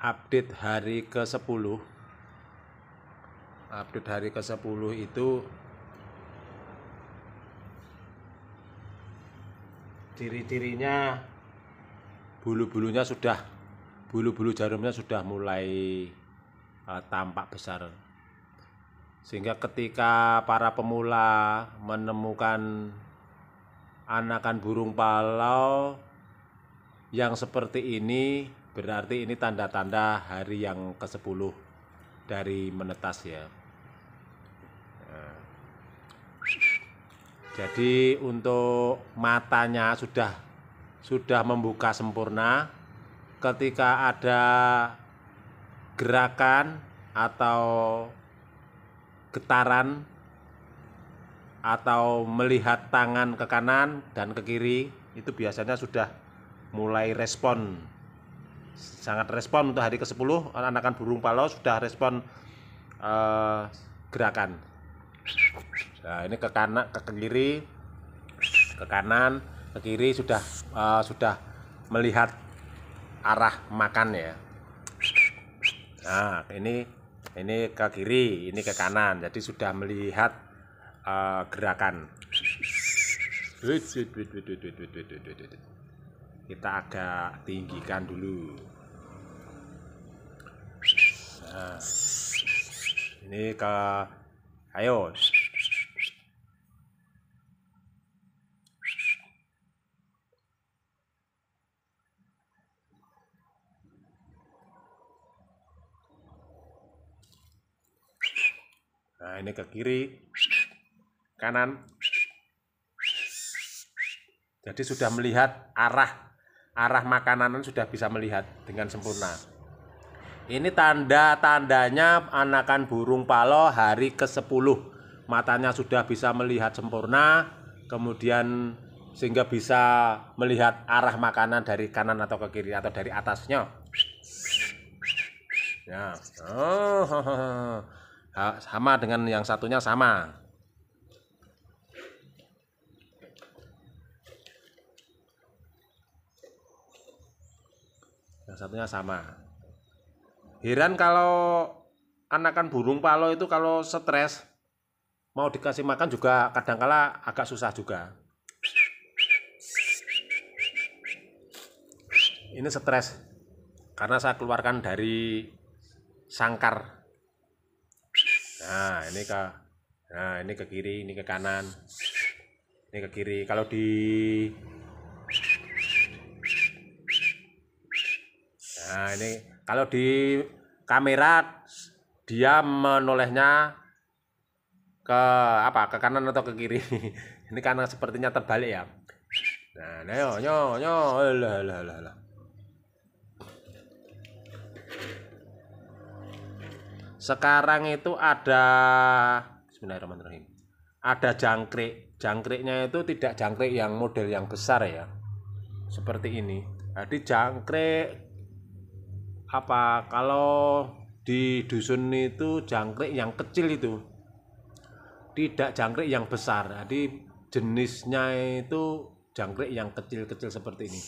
update hari ke-10 update hari ke-10 itu ciri-cirinya bulu-bulunya sudah bulu-bulu jarumnya sudah mulai uh, tampak besar sehingga ketika para pemula menemukan anakan burung palau yang seperti ini Berarti ini tanda-tanda hari yang ke-10 dari menetas ya. Nah. Jadi untuk matanya sudah sudah membuka sempurna. Ketika ada gerakan atau getaran atau melihat tangan ke kanan dan ke kiri itu biasanya sudah mulai respon sangat respon untuk hari ke-10 anakan burung palau sudah respon uh, gerakan. Nah, ini ke kanan, ke kiri, ke kanan, ke kiri sudah uh, sudah melihat arah makan ya. Nah, ini ini ke kiri, ini ke kanan. Jadi sudah melihat uh, gerakan. Wait, kita agak tinggikan dulu nah, ini ke ayo Nah, ini ke kiri, kanan. Jadi sudah melihat arah arah makanan sudah bisa melihat dengan sempurna. Ini tanda-tandanya anakan burung palo hari ke-10. Matanya sudah bisa melihat sempurna, kemudian sehingga bisa melihat arah makanan dari kanan atau ke kiri atau dari atasnya. Ya. Oh, sama dengan yang satunya sama. yang satunya sama heran kalau anakan burung palo itu kalau stres mau dikasih makan juga kadangkala agak susah juga ini stres karena saya keluarkan dari sangkar nah ini ke nah ini ke kiri ini ke kanan ini ke kiri kalau di Nah, ini kalau di kamera dia menolehnya ke apa? Ke kanan atau ke kiri? ini karena sepertinya terbalik ya. Nah, nyo nyo nyo Alah, alah, alah, alah. Sekarang itu ada Bismillahirrahmanirrahim. Ada jangkrik. Jangkriknya itu tidak jangkrik yang model yang besar ya. Seperti ini. Jadi jangkrik apa kalau di dusun itu jangkrik yang kecil itu tidak jangkrik yang besar jadi jenisnya itu jangkrik yang kecil-kecil seperti ini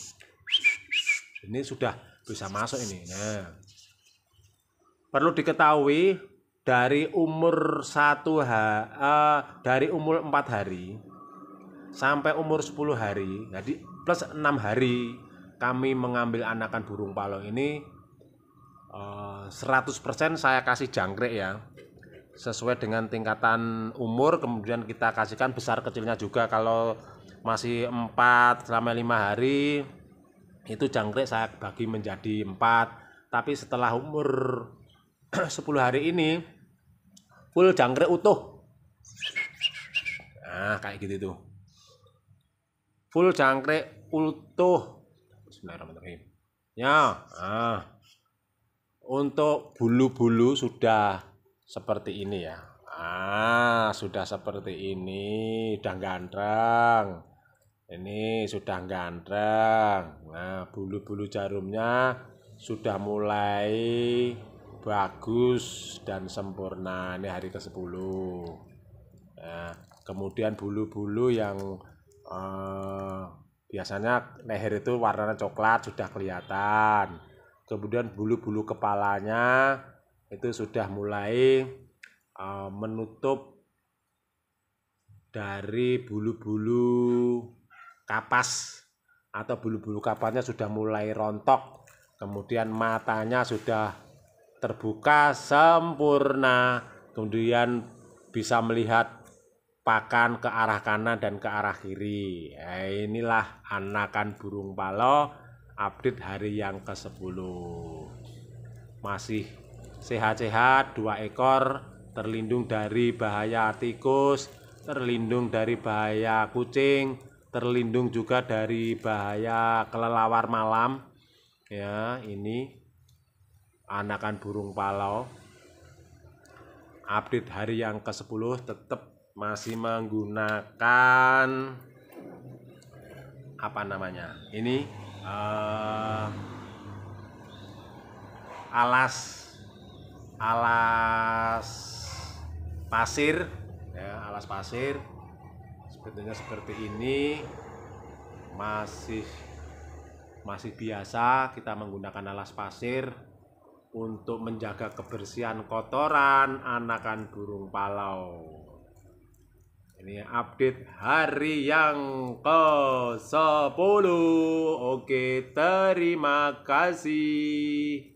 ini sudah bisa masuk ini nah perlu diketahui dari umur satu ha, uh, dari umur empat hari sampai umur 10 hari jadi plus enam hari kami mengambil anakan burung palo ini uh, eh, 100% saya kasih jangkrik ya sesuai dengan tingkatan umur kemudian kita kasihkan besar kecilnya juga kalau masih 4 selama lima hari itu jangkrik saya bagi menjadi 4 tapi setelah umur 10 hari ini full jangkrik utuh nah kayak gitu tuh full jangkrik utuh Bismillahirrahmanirrahim ya ah untuk bulu-bulu sudah seperti ini ya. Ah, sudah seperti ini, sudah gandrang, Ini sudah gandrang, Nah, bulu-bulu jarumnya sudah mulai bagus dan sempurna. Ini hari ke-10. Nah, kemudian bulu-bulu yang eh, biasanya leher itu warnanya coklat sudah kelihatan kemudian bulu-bulu kepalanya itu sudah mulai uh, menutup dari bulu-bulu kapas atau bulu-bulu kapasnya sudah mulai rontok kemudian matanya sudah terbuka sempurna kemudian bisa melihat pakan ke arah kanan dan ke arah kiri ya, inilah anakan burung palo update hari yang ke-10 masih sehat-sehat dua ekor terlindung dari bahaya tikus terlindung dari bahaya kucing terlindung juga dari bahaya kelelawar malam ya ini anakan burung palau update hari yang ke-10 tetap masih menggunakan apa namanya ini uh, alas alas pasir ya alas pasir sebetulnya seperti ini masih masih biasa kita menggunakan alas pasir untuk menjaga kebersihan kotoran anakan burung palau. Ini update hari yang ke-10. Oke, terima kasih.